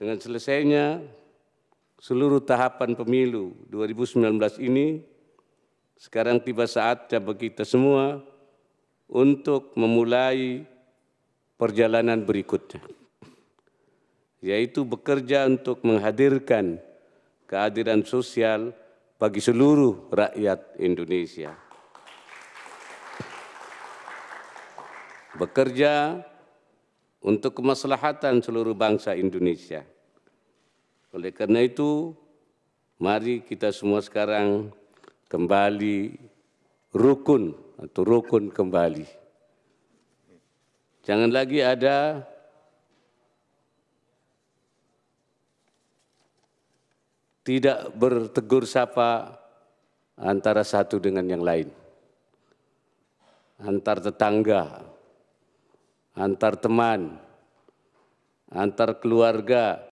Dengan selesainya seluruh tahapan pemilu 2019 ini, sekarang tiba saatnya bagi kita semua untuk memulai perjalanan berikutnya, yaitu bekerja untuk menghadirkan kehadiran sosial bagi seluruh rakyat Indonesia. Bekerja untuk kemaslahatan seluruh bangsa Indonesia. Oleh karena itu, mari kita semua sekarang kembali rukun atau rukun kembali. Jangan lagi ada tidak bertegur sapa antara satu dengan yang lain. Antar tetangga, antar teman, antar keluarga,